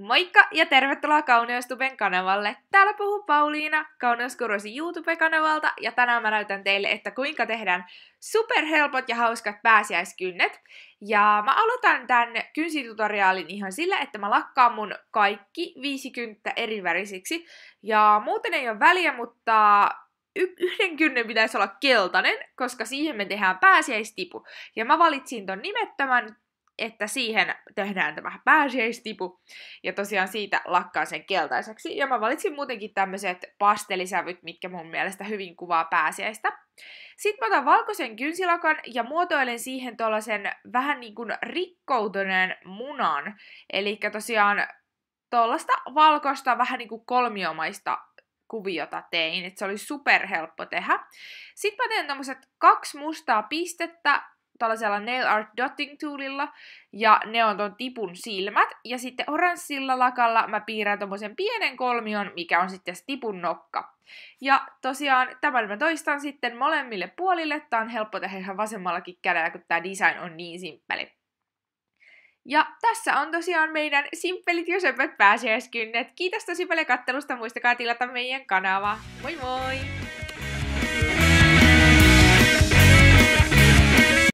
Moikka ja tervetuloa Kauneustuben kanavalle. Täällä puhuu Pauliina Kauneuskuruisi YouTube-kanavalta ja tänään mä näytän teille, että kuinka tehdään superhelpot ja hauskat pääsiäiskynnet. Ja mä aloitan tän kynsitutoriaalin ihan sillä, että mä lakkaan mun kaikki 50 eri värisiksi. Ja muuten ei ole väliä, mutta y- yhden kynnen pitäisi olla keltainen, koska siihen me tehdään pääsiäistipu. Ja mä valitsin ton nimettömän että siihen tehdään tämä pääsiäistipu, ja tosiaan siitä lakkaa sen keltaiseksi. Ja mä valitsin muutenkin tämmöiset pastelisävyt, mitkä mun mielestä hyvin kuvaa pääsiäistä. Sitten mä otan valkoisen kynsilakan ja muotoilen siihen tuollaisen vähän niin kuin rikkoutuneen munan. Eli tosiaan tuollaista valkoista, vähän niin kuin kolmiomaista kuviota tein, että se oli superhelppo tehdä. Sitten mä teen tämmöiset kaksi mustaa pistettä tällaisella nail art dotting toolilla, ja ne on ton tipun silmät, ja sitten oranssilla lakalla mä piirrän tommosen pienen kolmion, mikä on sitten tipun nokka. Ja tosiaan tämän mä toistan sitten molemmille puolille, tää on helppo tehdä ihan vasemmallakin kädellä, kun tää design on niin simppeli. Ja tässä on tosiaan meidän simppelit ja söpöt pääsiäiskynnet. Kiitos tosi paljon kattelusta, muistakaa tilata meidän kanava. Moi moi!